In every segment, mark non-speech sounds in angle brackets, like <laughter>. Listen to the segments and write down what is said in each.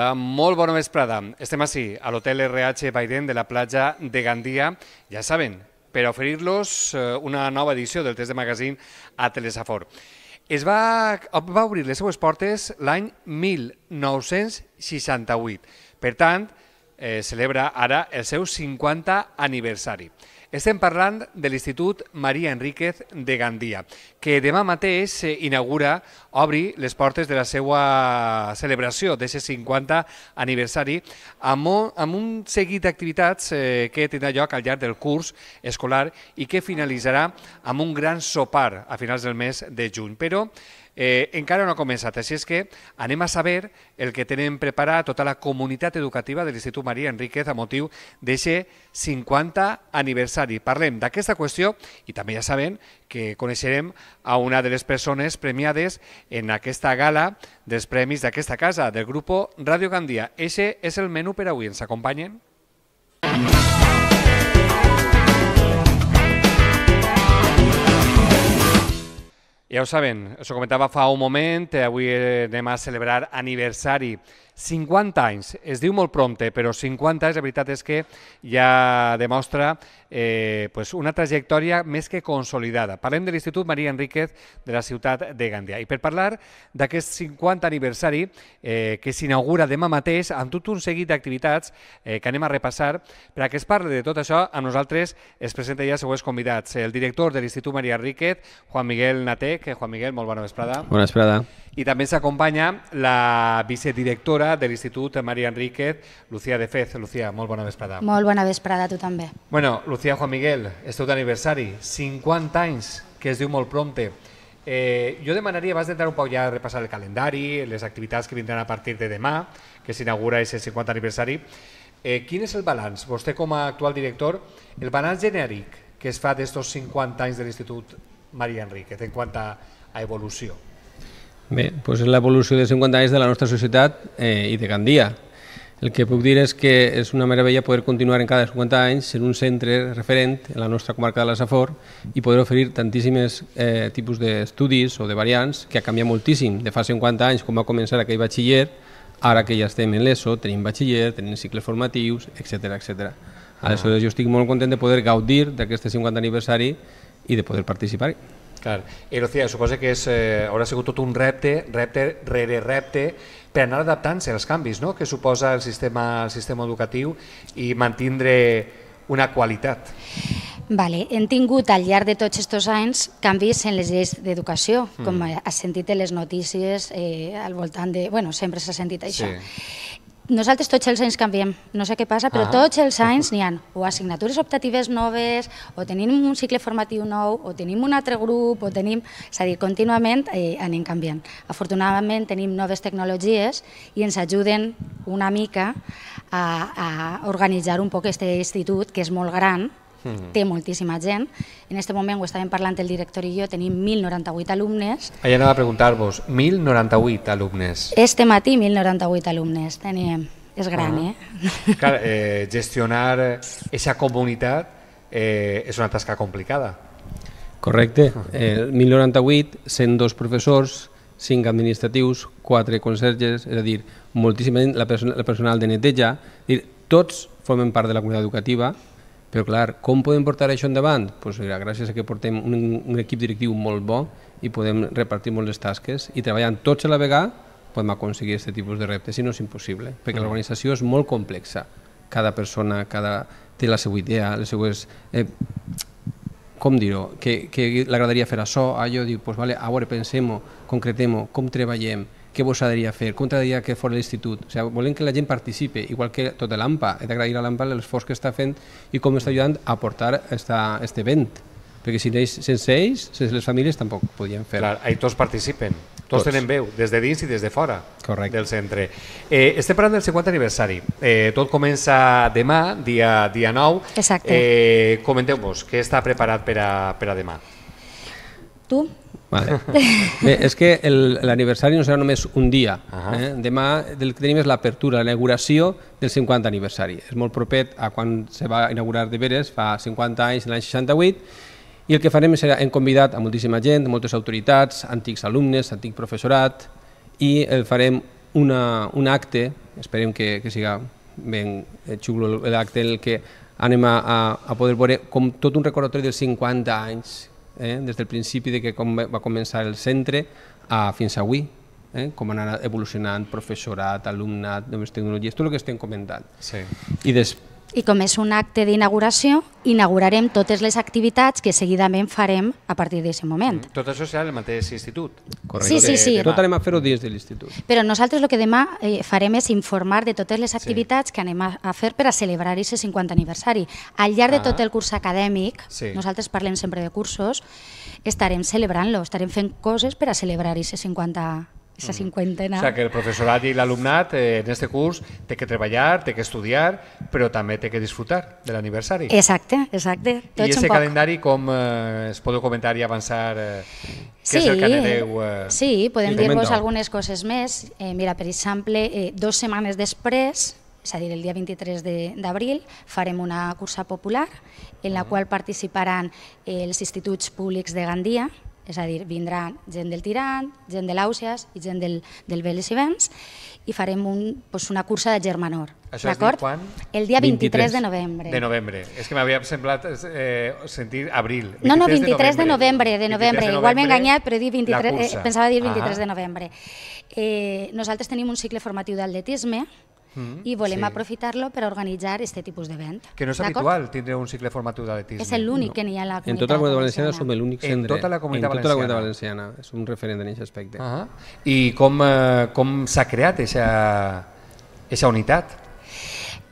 Hola, molt bona vesprada. Estem així, a l'hotel RH Baiden de la platja de Gandia, ja saben, per oferir-los eh, una nova edició del test de magazín a Telesafor. Es va, va obrir les seues portes l'any 1968. Per tant, eh, celebra ara el seu 50 aniversari. Estem parlant de l'Institut Maria Enríquez de Gandia, que demà mateix eh, inaugura, obri les portes de la seva celebració d'aquest 50 aniversari amb, amb un seguit d'activitats eh, que tindrà lloc al llarg del curs escolar i que finalitzarà amb un gran sopar a finals del mes de juny. Però Eh, encara no ha començat, així és que anem a saber el que tenen preparat tota la comunitat educativa de l'Institut Maria Enríquez a motiu d'aquest 50 aniversari. Parlem d'aquesta qüestió i també ja saben que coneixerem a una de les persones premiades en aquesta gala dels premis d'aquesta casa, del grup Radio Gandia. Eixe és el menú per avui. Ens acompanyen? Ja ho saben, us ho comentava fa un moment, eh, avui eh, anem a celebrar aniversari 50 anys, es diu molt prompte, però 50 anys la veritat és que ja demostra eh, pues una trajectòria més que consolidada. Parlem de l'Institut Maria Enríquez de la ciutat de Gandia. I per parlar d'aquest 50 aniversari eh, que s'inaugura demà mateix amb tot un seguit d'activitats eh, que anem a repassar, per a que es parli de tot això, a nosaltres es presenta ja els següents convidats. El director de l'Institut Maria Enríquez, Juan Miguel Natec. Juan Miguel, molt bona vesprada. Bona vesprada. I també s'acompanya la vicedirectora de l'Institut Maria Enríquez, Lucía de Fez. Lucía, molt bona vesprada. Molt bona vesprada a tu també. Bueno, Lucía Juan Miguel, esteu d'aniversari, 50 anys, que es diu molt prompte. Eh, jo demanaria, abans d'entrar un poc ja a repassar el calendari, les activitats que vindran a partir de demà, que s'inaugura aquest 50 aniversari, eh, quin és el balanç? Vostè com a actual director, el balanç genèric que es fa d'aquests 50 anys de l'Institut Maria Enríquez en quant a, a evolució? Bé, doncs és l'evolució de 50 anys de la nostra societat eh, i de Gandia. El que puc dir és que és una meravella poder continuar en cada 50 anys en un centre referent en la nostra comarca de la Safor i poder oferir tantíssimes eh, tipus d'estudis o de variants que ha canviat moltíssim de fa 50 anys com va començar aquell batxiller ara que ja estem en l'ESO, tenim batxiller, tenim cicles formatius, etc etc. Ah. Aleshores jo estic molt content de poder gaudir d'aquest 50 aniversari i de poder participar-hi. Clar. I, Lucía, suposa que és, eh, haurà sigut tot un repte, repte rere repte, per anar adaptant-se als canvis no? que suposa el sistema, el sistema educatiu i mantindre una qualitat. Vale. Hem tingut al llarg de tots aquests anys canvis en les lleis d'educació, mm. com has sentit en les notícies eh, al voltant de... bueno, sempre s'ha sentit això. Sí. Nosaltres tots els anys canviem, no sé què passa, però ah. tots els anys n'hi ha o assignatures optatives noves, o tenim un cicle formatiu nou, o tenim un altre grup, o tenim... És a dir, contínuament eh, anem canviant. Afortunadament tenim noves tecnologies i ens ajuden una mica a, a organitzar un poc aquest institut, que és molt gran, Hmm. té moltíssima gent. En aquest moment ho estàvem parlant el director i jo, tenim 1.098 alumnes. Ahir anava a preguntar-vos, 1.098 alumnes. Este matí 1.098 alumnes teníem. És gran, ah. eh? Clar, eh, <laughs> gestionar aquesta eh, comunitat eh, és una tasca complicada. Correcte. Ah. Eh, 1.098, 102 professors, 5 administratius, 4 conserges, és a dir, moltíssima gent, la persona, el personal de neteja, dir, tots formen part de la comunitat educativa però, clar, com podem portar això endavant? Pues, gràcies a que portem un, un equip directiu molt bo i podem repartir molt les tasques i treballant tots a la vegada podem aconseguir aquest tipus de reptes i no és impossible, perquè mm. l'organització és molt complexa. Cada persona cada té la seva idea, les seues... Eh, com dir-ho? Que, que l'agradaria fer això, allò, diu, pues vale, a veure, pensem-ho, concretem-ho, com treballem, què vos agradaria fer, com t'agradaria que fos l'institut. O sigui, volem que la gent participe, igual que tota l'AMPA. He d'agrair a l'AMPA l'esforç que està fent i com està ajudant a portar esta, este vent. Perquè si ells, sense ells, sense les famílies, tampoc podien fer. Clar, ahí tots participen, tots, tots. tenen veu, des de dins i des de fora Correcte. del centre. Eh, estem parlant del 50 aniversari. Eh, tot comença demà, dia, dia 9. Exacte. Eh, Comenteu-vos, què està preparat per a, per a demà? Tu? Vale. <laughs> Bé, és que l'aniversari no serà només un dia. eh? Demà del que tenim és l'apertura, l'inauguració del 50 aniversari. És molt propet a quan se va inaugurar de veres, fa 50 anys, l'any 68, i el que farem serà, hem convidat a moltíssima gent, moltes autoritats, antics alumnes, antic professorat, i el farem una, un acte, esperem que, que siga ben eh, xulo l'acte en el que anem a, a, a poder veure com tot un recordatori dels 50 anys eh, des del principi de que com va començar el centre a, fins avui, eh? com han anat evolucionant professorat, alumnat, noves tecnologies, tot el que estem comentant. Sí. I després i com és un acte d'inauguració, inaugurarem totes les activitats que seguidament farem a partir d'aquest moment. Mm, tot això serà el mateix institut? Correcte. Sí, sí, sí. Tot anem a fer-ho dins de l'institut. Però nosaltres el que demà eh, farem és informar de totes les activitats sí. que anem a, a fer per a celebrar aquest 50 aniversari. Al llarg ah. de tot el curs acadèmic, sí. nosaltres parlem sempre de cursos, estarem celebrant-lo, estarem fent coses per a celebrar aquest 50 aniversari esa cinquantena. O sigui, que el professorat i l'alumnat eh, en aquest curs té que treballar, té que estudiar, però també té que disfrutar de l'aniversari. Exacte, exacte. Tots I aquest calendari, com eh, es podeu comentar i avançar, eh, què sí, és el que anireu... Eh, sí, podem dir-vos algunes coses més. Eh, mira, per exemple, eh, dues setmanes després, és a dir, el dia 23 d'abril farem una cursa popular en la uh mm. -huh. qual participaran eh, els instituts públics de Gandia, és a dir, vindrà gent del Tirant, gent de l'Àusies i gent del, del Vélez i Vents i farem un, doncs una cursa de germanor. Això es diu quan? El dia 23, 23 de novembre. De novembre. És que m'havia semblat eh, sentir abril. No, no, 23 de novembre, de novembre. De novembre. De novembre. Igual m'he enganyat, però 23, eh, pensava dir 23 ah. de novembre. Eh, nosaltres tenim un cicle formatiu d'atletisme, -hmm. i volem sí. aprofitar-lo per organitzar aquest tipus d'event. Que no és habitual tindre un cicle formatiu d'atletisme. És l'únic no. que n'hi ha a la comunitat En tota la comunitat valenciana, valenciana som l'únic centre. En tota la comunitat, en tota la comunitat valenciana. És un referent en aquest aspecte. Uh -huh. I com, eh, com s'ha creat aquesta unitat?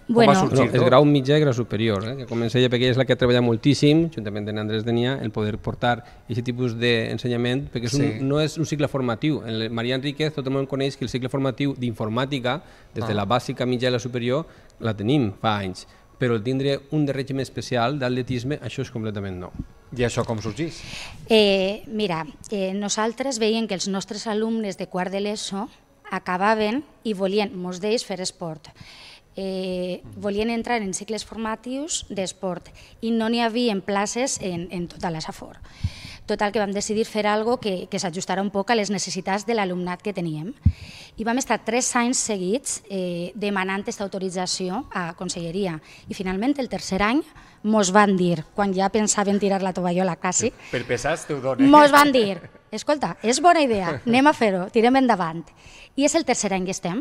Bueno. Com no, El grau mitjà i grau superior, eh? que comença ella perquè és la que ha treballat moltíssim, juntament amb Andrés Denia, el poder portar aquest tipus d'ensenyament, perquè és sí. un, no és un cicle formatiu. En Maria Enríquez tot el món coneix que el cicle formatiu d'informàtica, des ah. de la bàsica, mitjà i la superior, la tenim fa anys, però el tindre un de règim especial d'atletisme, això és completament nou. I això com sorgís? Eh, mira, eh, nosaltres veiem que els nostres alumnes de quart de l'ESO acabaven i volien, molts d'ells, fer esport eh, volien entrar en cicles formatius d'esport i no n'hi havia places en, en tota la Safor. Total, que vam decidir fer algo que, que s'ajustara un poc a les necessitats de l'alumnat que teníem. I vam estar tres anys seguits eh, demanant aquesta autorització a Conselleria. I finalment, el tercer any, mos van dir, quan ja pensaven tirar la tovallola quasi... Per pesats t'ho Mos van dir, escolta, és bona idea, anem a fer-ho, tirem endavant. I és el tercer any que estem.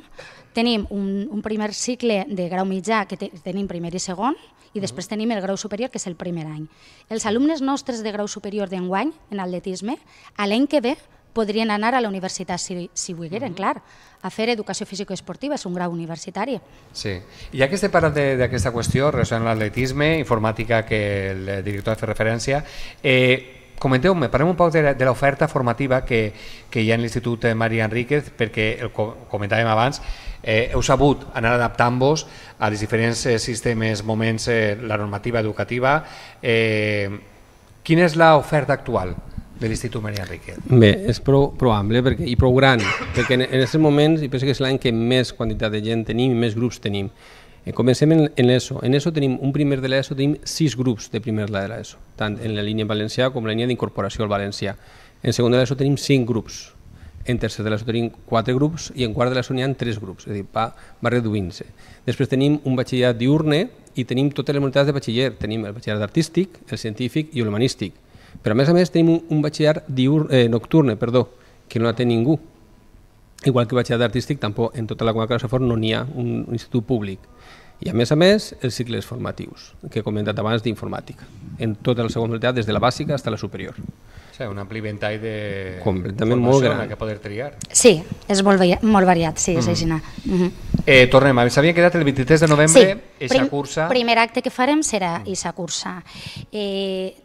Tenim un, un primer cicle de grau mitjà, que te, tenim primer i segon, i després tenim el grau superior, que és el primer any. Els alumnes nostres de grau superior d'enguany, en atletisme, l'any que ve podrien anar a la universitat si, si volgueren, uh -huh. clar, a fer educació físico-esportiva, és un grau universitari. Sí, i ja que estem parlant d'aquesta qüestió relacionant l'atletisme, informàtica que el director ha fet referència, eh, comenteu-me, parlem un poc de, de l'oferta formativa que, que hi ha en l'Institut eh, Maria Enríquez, perquè el comentàvem abans, eh, heu sabut anar adaptant-vos a les diferents eh, sistemes, moments, eh, la normativa educativa. Eh, quina és l'oferta actual de l'Institut Maria Enrique? Bé, és prou, prou ample perquè, i prou gran, perquè en aquests moments, i penso que és l'any que més quantitat de gent tenim i més grups tenim. Eh, comencem en, en ESO. En ESO tenim un primer de l'ESO, tenim sis grups de primer de l'ESO, tant en la línia valencià com en la línia d'incorporació al valencià. En segon de l'ESO tenim cinc grups en tercer de l'ESO tenim quatre grups i en quart de l'ESO n'hi ha tres grups, és a dir, va, va reduint-se. Després tenim un batxillerat diurne i tenim totes les modalitats de batxiller. Tenim el batxillerat artístic, el científic i el humanístic. Però a més a més tenim un, un batxillerat diur, eh, nocturne, perdó, que no la té ningú. Igual que el batxillerat artístic, tampoc en tota la comarca de Safor no n'hi ha un, un institut públic. I a més a més, els cicles formatius, que he comentat abans d'informàtica, en tota la segona modalitat, des de la bàsica fins a la superior sí, un ampli ventall de... Completament molt gran. Que poder triar. Sí, és molt, molt variat, sí, és mm. així. Mm -hmm. eh, mhm. tornem, s'havia quedat el 23 de novembre, sí, eixa prim, cursa... primer acte que farem serà eixa mm. cursa. Eh,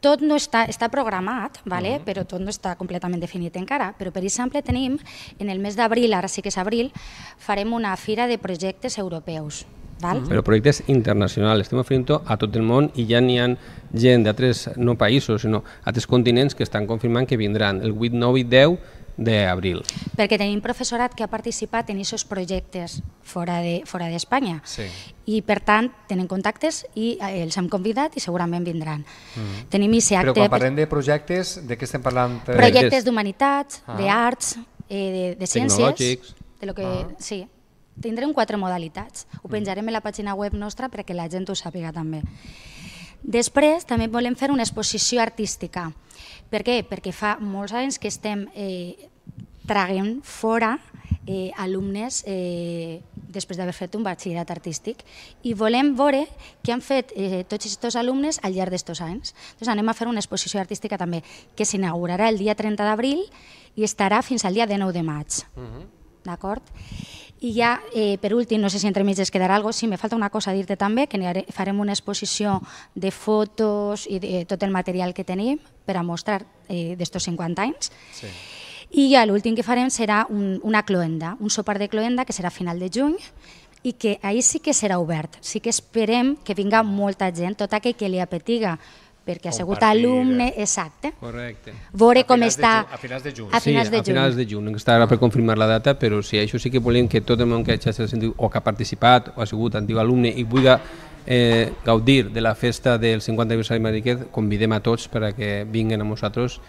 tot no està, està programat, vale? uh mm. -huh. però tot no està completament definit encara. Però, per exemple, tenim, en el mes d'abril, ara sí que és abril, farem una fira de projectes europeus. Val. però projectes internacionals. Estem oferint a tot el món i ja n'hi ha gent d'altres, no països, sinó altres continents que estan confirmant que vindran el 8, 9 i 10 d'abril. Perquè tenim professorat que ha participat en aquests projectes fora d'Espanya. De, sí. I, per tant, tenen contactes i eh, els hem convidat i segurament vindran. Mm. Tenim aquest acte... Però quan parlem de projectes, de què estem parlant? Projectes d'humanitats, ah. d'arts, eh, de, de ciències... Tecnològics. De lo que, ah. Sí, Tindrem quatre modalitats. Ho mm. penjarem a la pàgina web nostra perquè la gent ho sàpiga també. Després també volem fer una exposició artística. Per què? Perquè fa molts anys que estem eh, traguem fora eh, alumnes eh, després d'haver fet un batxillerat artístic i volem veure què han fet eh, tots aquests alumnes al llarg d'estos anys. Entonces, anem a fer una exposició artística també que s'inaugurarà el dia 30 d'abril i estarà fins al dia 9 de maig. Uh mm-hmm. -huh. D'acord? I ja, eh, per últim, no sé si entre mig es quedarà alguna cosa, si sí, me falta una cosa a dir-te també, que farem una exposició de fotos i de eh, tot el material que tenim per a mostrar eh, d'estos 50 anys. Sí. I ja l'últim que farem serà un, una cloenda, un sopar de cloenda que serà a final de juny i que ahir sí que serà obert. Sí que esperem que vinga molta gent, tot aquell que li apetiga perquè ha sigut alumne, exacte. Correcte. Vore com està... De, a finals de juny. A finals sí, de juny. a finals de juny. Està ara per confirmar la data, però sí, això sí que volem que tot el món que hagi sentit o que ha participat o ha sigut antic alumne i vulgui eh, gaudir de la festa del 50 aniversari de Mariquet, convidem a tots per a que vinguin a nosaltres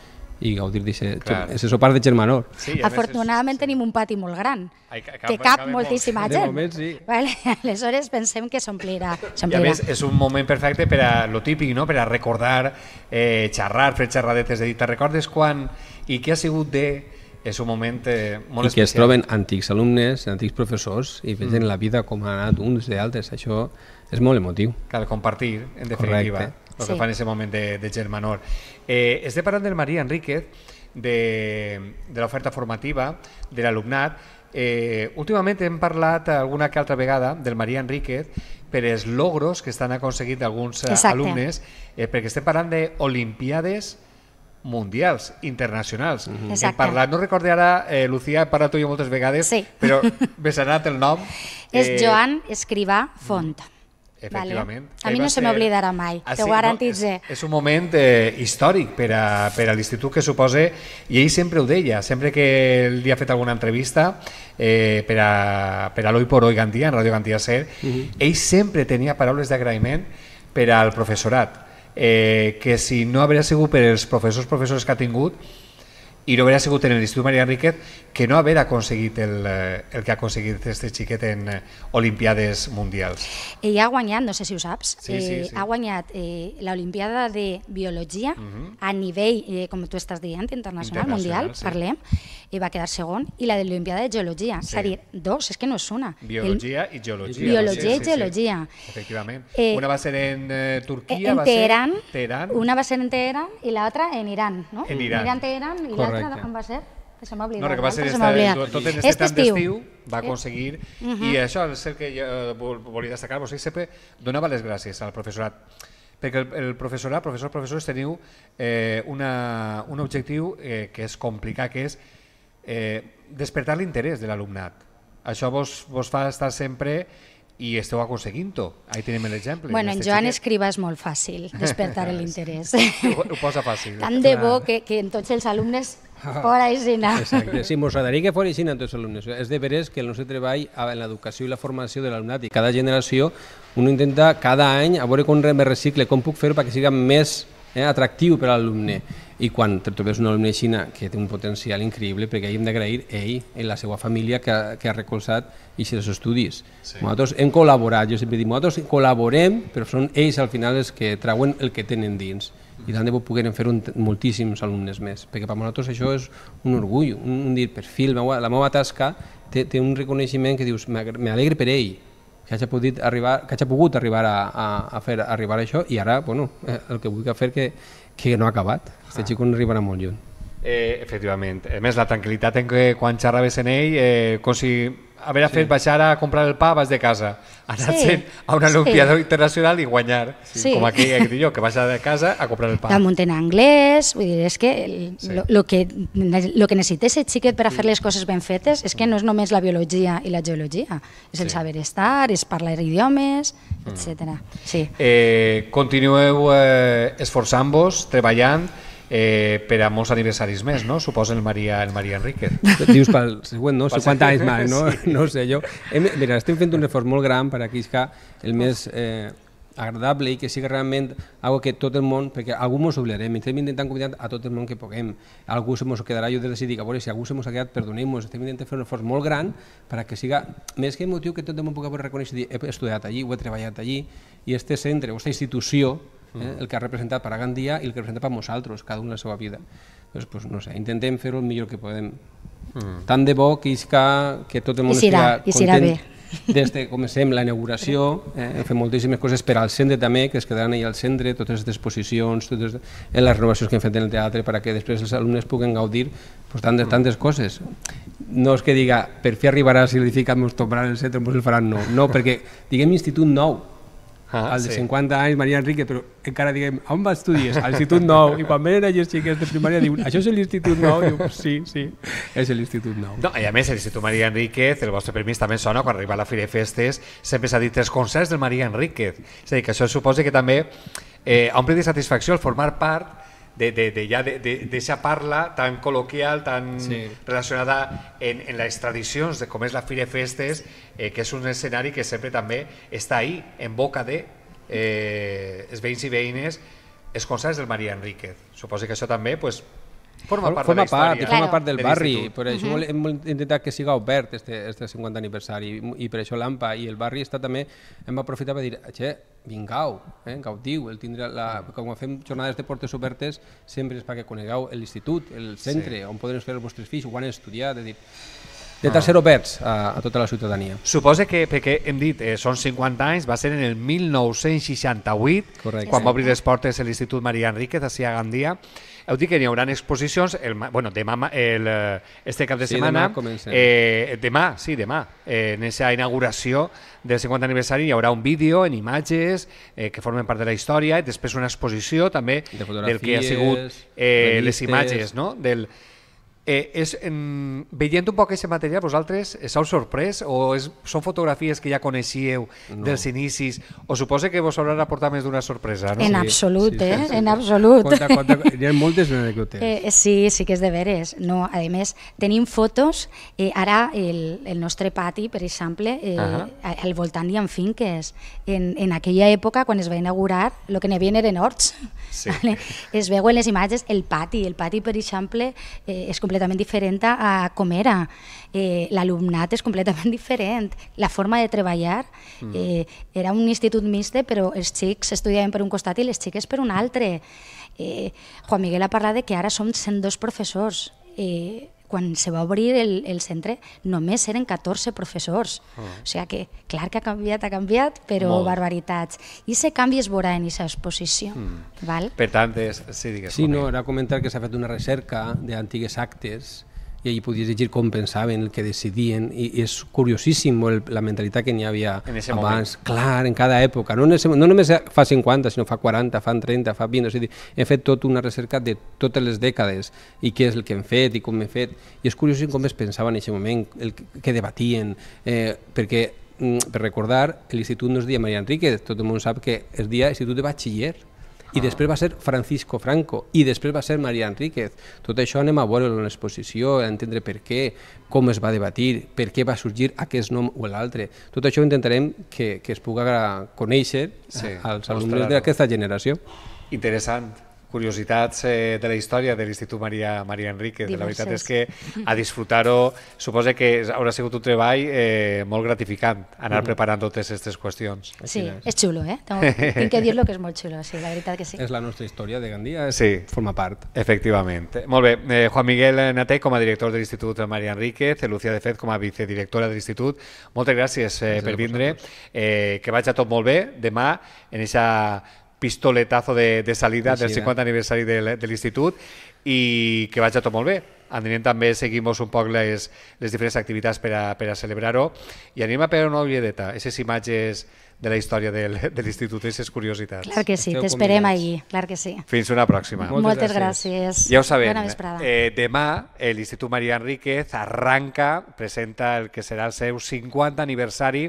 i gaudir d'aquest sopar de germanor. Sí, Afortunadament és... tenim un pati molt gran, Ai, que, que cap moltíssima molt. gent. De moment, sí. Vale, <laughs> aleshores pensem que s'omplirà. I a més, és un moment perfecte per a lo típic, no? per a recordar, eh, xerrar, fer xerradetes de dita. recordes quan i què ha sigut de és un moment eh, molt I especial. que es troben antics alumnes, antics professors i mm. vegen mm. la vida com ha anat uns d'altres. Això és molt emotiu. Cal compartir, en definitiva. Correcte el sí. que fan en ese moment de, de Germanor. Eh, estem parlant del Maria Enríquez, de, de l'oferta formativa, de l'alumnat. Eh, últimament hem parlat alguna que altra vegada del Maria Enríquez per els logros que estan aconseguint alguns eh, Exacte. alumnes, eh, perquè estem parlant d'Olimpiades mundials, internacionals. Mm -hmm. Hem parlat, no recorde ara, eh, Lucía, he parlat tu jo moltes vegades, sí. però <laughs> m'he el nom. És eh... Joan Escrivà Font. Mm. Efectivament. Vale. A mi no se m'oblidarà mai, ah, t'ho sí, garantitze. No, és, és un moment eh, històric per a, per a l'institut que suposa, i ell sempre ho deia, sempre que li ha fet alguna entrevista eh, per a, per a l'Oi por Oi Gandia, en Ràdio Gandia Ser, uh mhm. -huh. ell sempre tenia paraules d'agraïment per al professorat, eh, que si no hauria sigut per els professors professors que ha tingut, i no hauria sigut en l'Institut Maria Enriquet que no haver aconseguit el, eh, el que ha aconseguit aquest xiquet en eh, Olimpiades Mundials. Ell ha guanyat, no sé si ho saps, sí, sí, eh, sí. ha guanyat eh, l'Olimpiada de Biologia uh mhm. -huh. a nivell, eh, com tu estàs dient, internacional, internacional mundial, sí. parlem, i va quedar segon, i la de l'Olimpiada de Geologia, sí. és a dir, dos, és que no és una. Biologia el... i Geologia. Biologia sí, i Geologia. Sí, sí. Efectivament. Eh, una va ser en eh, Turquia, en va Teheran, ser... Teheran. Una va ser en Teheran i l'altra en Iran, no? En Iran. Iran, Teheran i l'altra Correcte. quan va ser? Deixa'm oblidar. No, que eh? va ser este, tot en este tant d'estiu va eh. aconseguir, uh -huh. i mhm. això és el que jo eh, volia destacar, vostè sempre donava les gràcies al professorat, perquè el, el professorat, professors, professors, teniu eh, una, un objectiu eh, que és complicat, que és eh, despertar l'interès de l'alumnat. Això vos, vos fa estar sempre i esteu aconseguint-ho. Ahí tenim l'exemple. Bueno, en Joan xiquet. és molt fàcil despertar l'interès. <laughs> ho, ho posa fàcil. Tant de bo que, que en tots els alumnes <laughs> Por aixina. Exacte. Sí, mos agradaria que fora aixina tots els alumnes. És de veres que el nostre treball en l'educació i la formació de l'alumnat i cada generació, un intenta cada any a veure com me recicle, com puc fer perquè siga més eh, atractiu per a l'alumne. I quan te trobes un alumne xina que té un potencial increïble, perquè hem d'agrair ell i la seva família que, ha, que ha recolzat aquests estudis. Sí. Nosaltres hem col·laborat, jo sempre dic, nosaltres col·laborem, però són ells al final els que trauen el que tenen dins i tant de bo pogueren fer un, moltíssims alumnes més, perquè per nosaltres això és un orgull, un, un dir, per fi, la meva, la meva tasca té, té un reconeixement que dius, m'alegre per ell, que hagi, pogut arribar, que hagi pogut arribar a, a, a fer arribar això i ara, bueno, eh, el que vull fer que, que no ha acabat, aquest ah. xico no arribarà molt lluny. Eh, efectivament, a més la tranquil·litat en què quan xerraves en ell, eh, com si haver sí. fet baixar a comprar el pa abans de casa, anar sí. sent a un olimpiador sí. internacional i guanyar, sí. com aquí, dic jo, que baixa de casa a comprar el pa. Damunt en anglès, vull dir, és que el, sí. lo, que, lo que necessita aquest xiquet per a fer les coses ben fetes és que no és només la biologia i la geologia, és el sí. saber estar, és parlar idiomes, etc. Mm. Sí. Eh, continueu eh, esforçant-vos, treballant, eh, per a molts aniversaris més, no? Suposa el Maria, el Maria Enríquez. Dius pel següent, no? 50 anys més, no? <laughs> Sí. No sé jo. Hem, mira, estem fent un reforç molt gran per a aquells que el més eh, agradable i que sigui realment algo que tot el món, perquè algú ens oblidarem, estem intentant convidar a tot el món que puguem, algú se mos quedarà, jo des de dic, a veure, si algú se mos ha quedat, perdonem nos estem intentant fer un esforç molt gran per a que siga, més que motiu que tot el món pugui reconèixer, he estudiat allí, ho he treballat allí, i este centre, o aquesta institució, eh? el que ha representat per a Gandia i el que representa per a nosaltres, cada un la seva vida. Doncs, pues, no sé, intentem fer-ho el millor que podem. Mm. Tant de bo que, isca, que tot el món estigui content. I serà bé des de comencem la inauguració, eh, fem moltíssimes coses per al centre també, que es quedaran allà al centre, totes les exposicions, totes eh, les renovacions que hem fet en el teatre perquè després els alumnes puguen gaudir pues, tantes, mm. tantes coses. No és que diga, per fi arribarà si li fiquem, ens el centre, ens el faran, no. No, perquè diguem institut nou, Ah, el de sí. 50 anys, Maria Enrique, però encara diguem, on vas estudies? A l'Institut Nou. I quan venen les xiquets de primària diuen, això és l'Institut Nou? Diu, sí, sí, és l'Institut Nou. No, I a més, l'Institut Maria Enríquez, el vostre permís també sona, quan arriba a la Fira de Festes, sempre s'ha dit tres concerts del Maria Enríquez. És a dir, que això suposa que també eh, ompli de satisfacció el formar part de, de, de ja de, de, de parla tan coloquial, tan sí. relacionada en, en les tradicions de com és la Fire Festes, eh, que és un escenari que sempre també està ahí, en boca de eh, es veins i veïnes, es concerts del Maria Enríquez. Supongo que això també pues, Forma part, forma de la part, forma part del de barri, per això uh -huh. hem intentat que siga obert este, este 50 aniversari i, per això l'AMPA i el barri està també, hem aprofitat per dir, che, vingau, eh, gaudiu, el tindre la, com fem jornades de portes obertes sempre és perquè conegueu l'institut, el centre, sí. on podreu estudiar els vostres fills, quan estudiar, de és dir, intentar ah. ser oberts a, a tota la ciutadania. Suposa que, perquè hem dit, eh, són 50 anys, va ser en el 1968, Correcte. quan va obrir les portes l'Institut Maria Enríquez, a Cia Gandia, heu dit que n'hi haurà exposicions, el, bueno, demà, el, eh, este cap de sí, setmana, demà, comencem. eh, demà, sí, demà, eh, en aquesta inauguració del 50 aniversari hi haurà un vídeo en imatges eh, que formen part de la història i després una exposició també de del que ha sigut eh, les imatges no? del, Eh, és, en, veient un poc aquest material, vosaltres s'heu sorprès o és, són fotografies que ja coneixíeu no. dels inicis o suposa que vos hauran aportat més d'una sorpresa? No? En sí, absolut, sí, sí, eh? Sí, sí, en absolut. Conta, conta, hi ha moltes anècdotes. Eh, sí, sí que és de veres. No, a més, tenim fotos, eh, ara el, el nostre pati, per exemple, eh, uh -huh. al voltant hi ha finques. En, en aquella època, quan es va inaugurar, el que n'hi havia eren horts. Sí. <laughs> Vale? Es veuen les imatges, el pati, el pati, per exemple, eh, és completament completament diferent a com era. Eh, L'alumnat és completament <laughs> diferent. La forma de treballar mm. eh, era un institut mixte, però els xics estudiaven per un costat i les xiques per un altre. Eh, Juan Miguel ha parlat de que ara som 102 professors. Eh, quan se va obrir el, el centre només eren 14 professors. Uh ah. -huh. O sigui que, clar que ha canviat, ha canviat, però Molt. barbaritats. I se canvi es veurà en aquesta exposició. Mm. Val? Per tant, és, sí, digues. Sí, no, era comentar que s'ha fet una recerca d'antigues actes i allí podies llegir com pensaven, el que decidien, i, i és curiosíssim el, la mentalitat que n'hi havia abans, moment. clar, en cada època, no, en ese, no només fa 50, sinó fa 40, fa 30, fa 20, o sigui, hem fet tota una recerca de totes les dècades, i què és el que hem fet, i com hem fet, i és curiosíssim com es pensava en aquest moment, el que debatien, eh, perquè mm, per recordar, l'Institut no es deia Maria Enrique, tot el món sap que es dia Institut de Batxiller, i ah. després va ser Francisco Franco, i després va ser Maria Enríquez. Tot això anem a veure en l'exposició, a entendre per què, com es va debatir, per què va sorgir aquest nom o l'altre. Tot això intentarem que, que es pugui conèixer sí, als alumnes d'aquesta generació. Interessant curiositats eh, de la història de l'Institut Maria, Maria Enrique. Diverses. La veritat és que a disfrutar-ho suposa que haurà sigut un treball eh, molt gratificant, anar mm. preparant totes aquestes qüestions. Sí, és. és xulo, eh? Tinc <laughs> que dir-lo que és molt xulo, sí, la veritat que sí. És la nostra història de Gandia, és, sí. forma part. Efectivament. Molt bé, eh, Juan Miguel Nate com a director de l'Institut Maria Enríquez, Lucía de Fez com a vicedirectora de l'Institut, moltes gràcies eh, gràcies per vindre, eh, que vagi tot molt bé demà en aquesta pistoletazo de, de salida sí, del 50 eh? aniversari de, de l'institut i que vagi tot molt bé. Anirem també, seguim un poc les, les diferents activitats per a, per a celebrar-ho i anem a per una obliedeta, aquestes imatges de la història del, de l'Institut i ses curiositats. Clar que sí, t'esperem allà, clar que sí. Fins una pròxima. Moltes, Moltes gràcies. Ja ho sabem, Bona eh? vesprada. eh, demà eh, l'Institut Maria Enríquez arranca, presenta el que serà el seu 50 aniversari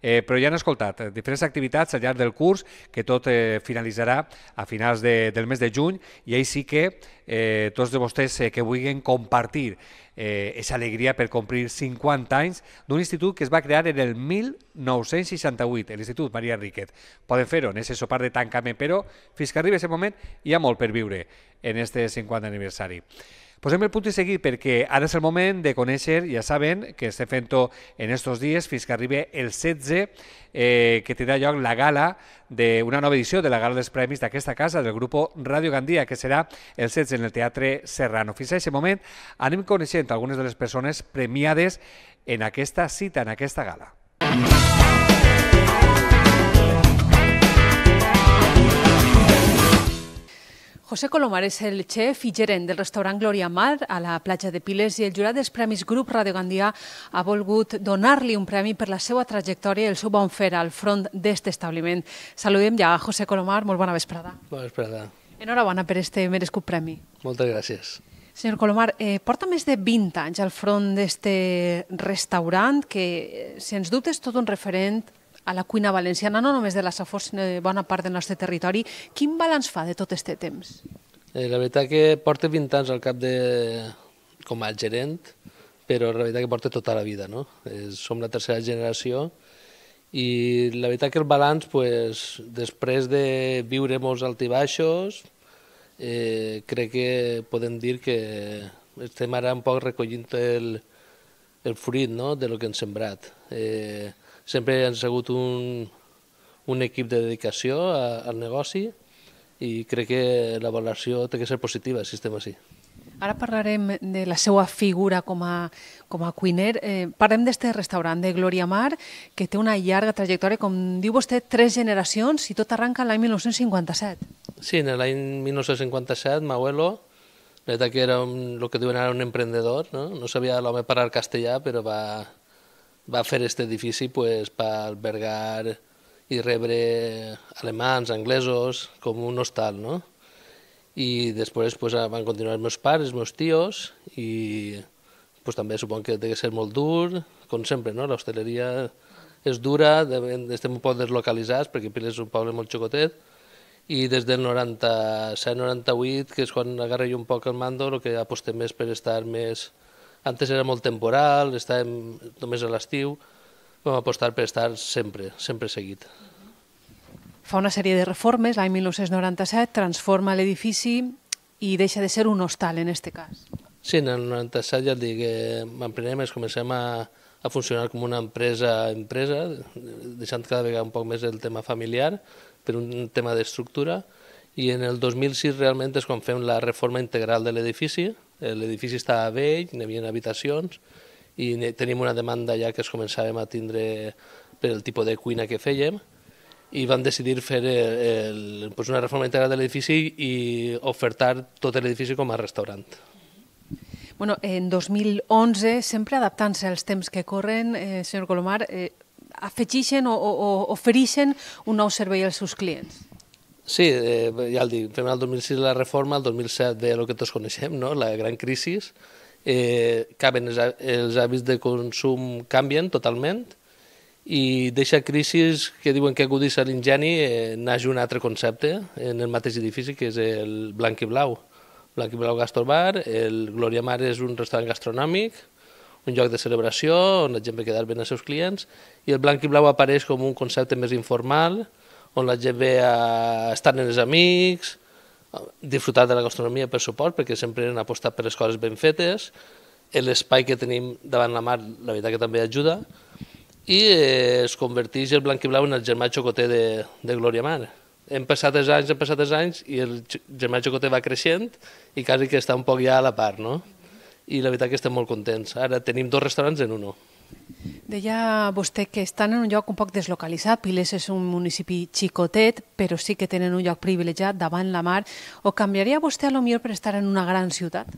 eh, però ja han escoltat eh, diferents activitats al llarg del curs, que tot eh, finalitzarà a finals de, del mes de juny, i ahir sí que eh, tots de vostès eh, que vulguin compartir eh, esa alegria per complir 50 anys d'un institut que es va crear en el 1968, l'Institut Maria Riquet. Poden fer-ho en aquest sopar de tancament, però fins que arribi aquest moment hi ha molt per viure en aquest 50 aniversari. Posem el punt i seguir perquè ara és el moment de conèixer, ja saben, que estem fent-ho en aquests dies fins que arribi el 16, eh, que tindrà lloc la gala d'una nova edició de la gala dels premis d'aquesta casa, del grup Radio Gandia, que serà el 16 en el Teatre Serrano. Fins a aquest moment anem coneixent algunes de les persones premiades en aquesta cita, en aquesta gala. Música José Colomar és el xef i gerent del restaurant Glòria Mar a la platja de Piles i el jurat dels Premis Grup Radio Gandia ha volgut donar-li un premi per la seva trajectòria i el seu bon fer al front d'aquest establiment. Saludem ja a José Colomar, molt bona vesprada. Bona vesprada. Enhorabona per este merescut premi. Moltes gràcies. Senyor Colomar, eh, porta més de 20 anys al front d'aquest restaurant que, eh, sens dubte, és tot un referent a la cuina valenciana, no només de la Safor, sinó de bona part del nostre territori. Quin balanç fa de tot este temps? Eh, la veritat que porta 20 anys al cap de... com a gerent, però la veritat que porta tota la vida, no? Eh, som la tercera generació i la veritat que el balanç, pues, després de viure molts altibaixos, eh, crec que podem dir que estem ara un poc recollint el, el fruit no? de lo que hem sembrat. Eh, sempre han sigut un, un equip de dedicació a, al negoci i crec que la valoració té que ser positiva, el sistema així. Ara parlarem de la seva figura com a, com a cuiner. Eh, parlem d'este restaurant de Gloria Mar, que té una llarga trajectòria, com diu vostè, tres generacions i tot arranca l'any 1957. Sí, en l'any 1957, abuelo, la veritat que era un, el que diuen ara un emprendedor, no, no sabia l'home parlar castellà, però va, va fer aquest edifici pues, per albergar i rebre alemans, anglesos, com un hostal, no? I després pues, van continuar els meus pares, els meus tios, i pues, també suponc que ha de ser molt dur, com sempre, no? L'hostaleria és dura, estem un poc deslocalitzats, perquè Piles és un poble molt xocotet, i des del 97-98, que és quan agarro jo un poc el mando, el que apostem més per estar més, Antes era molt temporal, estàvem només a l'estiu, vam apostar per estar sempre, sempre seguit. Fa una sèrie de reformes, l'any 1997 transforma l'edifici i deixa de ser un hostal en aquest cas. Sí, en el 97 ja et dic que en primer mes comencem a, a funcionar com una empresa empresa, deixant cada vegada un poc més el tema familiar per un tema d'estructura i en el 2006 realment és quan fem la reforma integral de l'edifici, L'edifici estava vell, n'hi havia habitacions, i tenim una demanda ja que es començàvem a tindre per el tipus de cuina que fèiem, i vam decidir fer el, el, pues una reforma integral de l'edifici i ofertar tot l'edifici com a restaurant. Bueno, en 2011, sempre adaptant-se als temps que corren, eh, senyor Colomar, eh, afegixen o, o, o oferixen un nou servei als seus clients. Sí, eh, ja el dic, fem el 2006 la reforma, el 2007 ve el que tots coneixem, no? la gran crisi, eh, caben els, els hàbits de consum canvien totalment i deixa crisis que diuen que acudís a l'ingeni eh, naix un altre concepte en el mateix edifici que és el blanc i blau. Blanc i blau gastrobar, el Gloria Mar és un restaurant gastronòmic, un lloc de celebració on la gent ve a quedar bé els seus clients i el blanc i blau apareix com un concepte més informal, on la gent ve a estar amb els amics, disfrutar de la gastronomia, per suport, perquè sempre hem apostat per les coses ben fetes, l'espai que tenim davant la mar, la veritat que també ajuda, i eh, es converteix el blanc i blau en el germà xocoter de, de Glòria Mar. Hem passat els anys, hem passat els anys, i el germà xocoter va creixent i quasi que està un poc ja a la part, no? I la veritat que estem molt contents. Ara tenim dos restaurants en un. Deia vostè que estan en un lloc un poc deslocalitzat. Piles és un municipi xicotet, però sí que tenen un lloc privilegiat davant la mar. O canviaria vostè a lo millor per estar en una gran ciutat?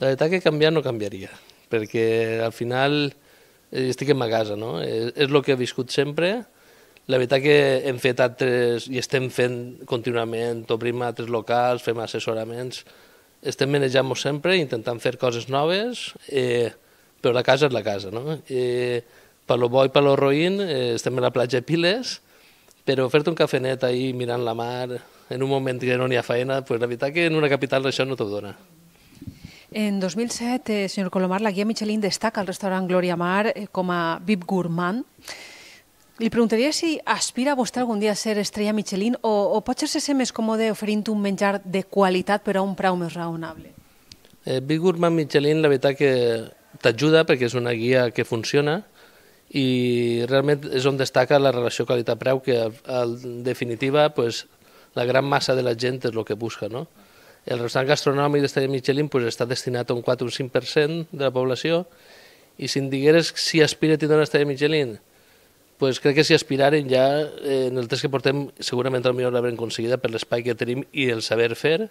La veritat que canviar no canviaria, perquè al final eh, estic en ma casa, no? Eh, és, és el que he viscut sempre. La veritat que hem fet altres, i estem fent contínuament, obrim altres locals, fem assessoraments, estem menejant nos sempre, intentant fer coses noves. Eh, però la casa és la casa. No? Eh, per lo bo i per lo roïn eh, estem a la platja Piles, però fer-te un cafenet ahí mirant la mar, en un moment que no n'hi ha feina, pues, la veritat que en una capital això no t'ho dona. En 2007, eh, senyor Colomar, la guia Michelin destaca el restaurant Glòria Mar eh, com a VIP gourmand. Li preguntaria si aspira vostè algun dia a ser estrella Michelin o, o pot se ser més còmode oferint un menjar de qualitat però a un preu més raonable? Eh, VIP gourmand Michelin, la veritat que t'ajuda perquè és una guia que funciona i realment és on destaca la relació qualitat-preu, que en definitiva pues, la gran massa de la gent és el que busca. No? El restaurant gastronòmic d'Estella Michelin pues, està destinat a un 4 o un 5% de la població i si em digueres si aspira a tindre una estrella Michelin, pues crec que si aspiraren ja, eh, en el temps que portem, segurament millor l'haurem aconseguida per l'espai que tenim i el saber fer,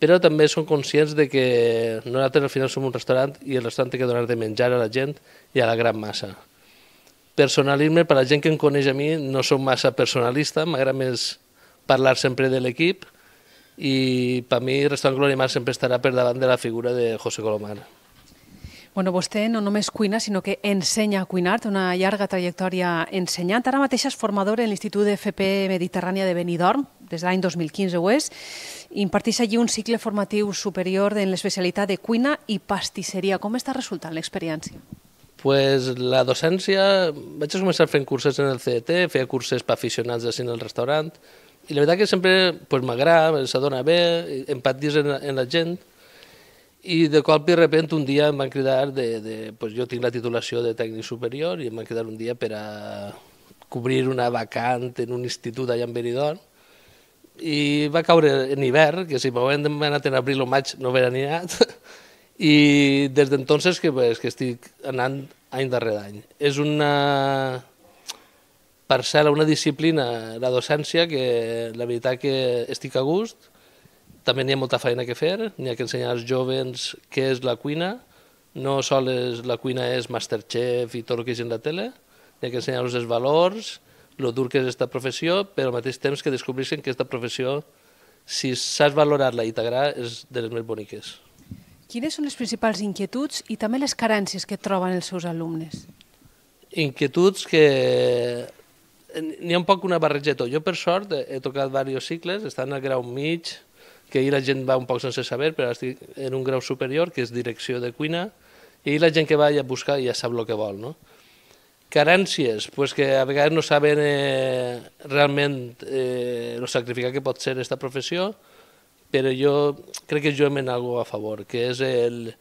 però també són conscients de que nosaltres al final som un restaurant i el restaurant té que donar de menjar a la gent i a la gran massa. Personalisme, per a la gent que em coneix a mi, no som massa personalista, m'agrada més parlar sempre de l'equip i per mi el restaurant Gloria Mar sempre estarà per davant de la figura de José Colomar. Bueno, vostè no només cuina, sinó que ensenya a cuinar, té una llarga trajectòria ensenyant. Ara mateix és formador en l'Institut de FP Mediterrània de Benidorm, des de l'any 2015 ho és, imparteix allí un cicle formatiu superior en l'especialitat de cuina i pastisseria. Com està resultant l'experiència? pues la docència... Vaig començar fent curses en el CET, feia curses per aficionats de cine al restaurant, i la veritat que sempre pues, m'agrada, s'adona bé, empatís en, en la gent, i de cop i repent un dia em van cridar, de, de, pues, jo tinc la titulació de tècnic superior, i em van cridar un dia per a cobrir una vacant en un institut allà en Benidorm, i va caure en hivern, que si hem anat en abril o maig no haver anat, i des d'entonces que, pues, que estic anant any darrere any. És una parcel·la, una disciplina, la docència, que la veritat que estic a gust, també n'hi ha molta feina que fer, n'hi ha que ensenyar als jovens què és la cuina, no sols la cuina és Masterchef i tot el que és en la tele, n'hi ha que ensenyar-los els valors, lo dur que és aquesta professió, però al mateix temps que descobrissin que aquesta professió, si saps valorar-la i t'agrada, és de les més boniques. Quines són les principals inquietuds i també les carències que troben els seus alumnes? Inquietuds que n'hi ha un poc una barreja de tot. Jo, per sort, he tocat diversos cicles, estan al grau mig, que ahir la gent va un poc sense saber, però estic en un grau superior, que és direcció de cuina, i la gent que va ja busca ja sap el que vol, no? Carències, pues que a vegades no saben eh, realment eh, sacrificat que pot ser aquesta professió, però jo crec que jo em algo a favor, que és el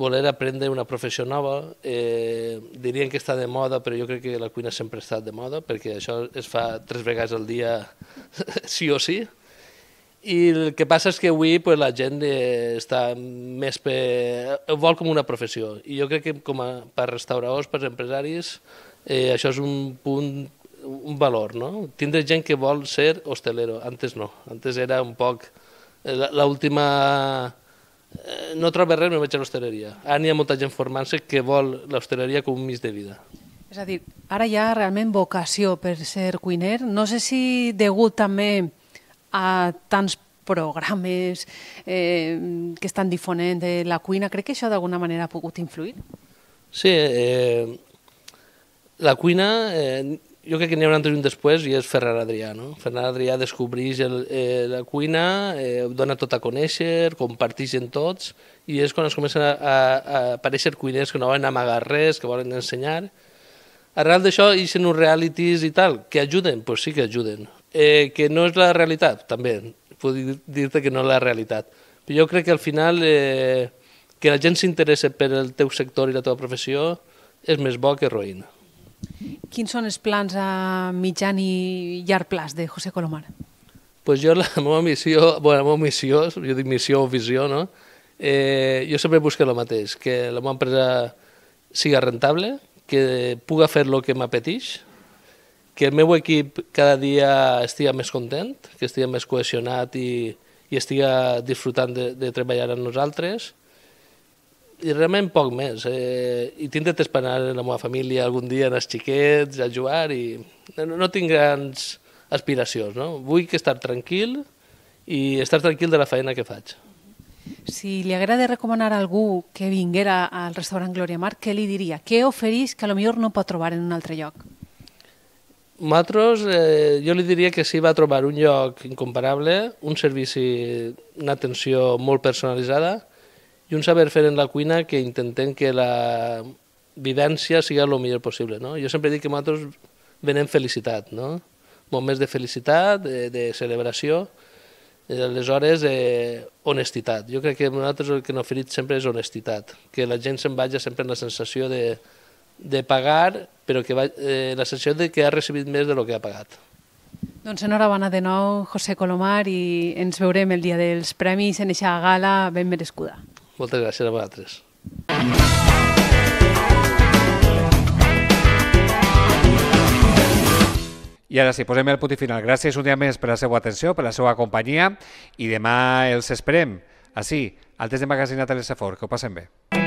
voler aprendre una professió nova. Eh, dirien que està de moda, però jo crec que la cuina sempre ha estat de moda, perquè això es fa tres vegades al dia <laughs> sí o sí. I el que passa és que avui pues, la gent està més per... ho vol com una professió. I jo crec que com a, per restauradors, per empresaris, eh, això és un punt, un valor, no? Tindre gent que vol ser hostelero, antes no, antes era un poc... Eh, L'última... Eh, no trobo res, me vaig a l'hostaleria. Ara n'hi ha molta gent formant-se que vol l'hostaleria com un mig de vida. És a dir, ara hi ha realment vocació per ser cuiner. No sé si degut també a tants programes eh, que estan difonent de la cuina. Crec que això d'alguna manera ha pogut influir? Sí, eh, la cuina, eh, jo crec que n'hi ha un altre un després i és Ferran Adrià. No? Ferran Adrià descobreix el, eh, la cuina, eh, dona tot a conèixer, comparteix en tots i és quan es comencen a, a, a aparèixer cuiners que no volen amagar res, que volen ensenyar. Arrel d'això, hi són uns realities i tal, que ajuden, doncs pues sí que ajuden eh, que no és la realitat, també, puc dir-te que no és la realitat. Però jo crec que al final eh, que la gent s'interessa per el teu sector i la teva professió és més bo que roïna. Quins són els plans a mitjan i llarg plaç de José Colomar? pues jo la meva missió, bueno, la meva missió, jo dic missió o visió, no? Eh, jo sempre busco el mateix, que la meva empresa siga rentable, que puga fer el que m'apeteix, que el meu equip cada dia estigui més content, que estigui més cohesionat i, i estigui disfrutant de, de treballar amb nosaltres i realment poc més. Eh, I tinc de esperar la meva família algun dia en els xiquets, a jugar i no, no tinc grans aspiracions, no? Vull que estar tranquil i estar tranquil de la feina que faig. Si li agrada recomanar a algú que vinguera al restaurant Glòria Mar, què li diria? Què oferís que a lo millor no pot trobar en un altre lloc? Matros, eh, jo li diria que sí va trobar un lloc incomparable, un servici, una atenció molt personalitzada i un saber fer en la cuina que intentem que la vivència sigui el millor possible. No? Jo sempre dic que Matros venem felicitat, no? moments de felicitat, de, de celebració, i eh, aleshores eh, honestitat. Jo crec que nosaltres el que hem oferit sempre és honestitat, que la gent se'n vagi sempre amb la sensació de, de pagar, però que va, eh, la sensació de que ha recebit més de lo que ha pagat. Doncs enhorabona de nou, José Colomar, i ens veurem el dia dels premis en eixa gala ben merescuda. Moltes gràcies a vosaltres. I ara sí, posem el punt final. Gràcies un dia més per la seva atenció, per la seva companyia i demà els esperem. Així, al test de magasinat a l'Esafor. Que ho passen bé.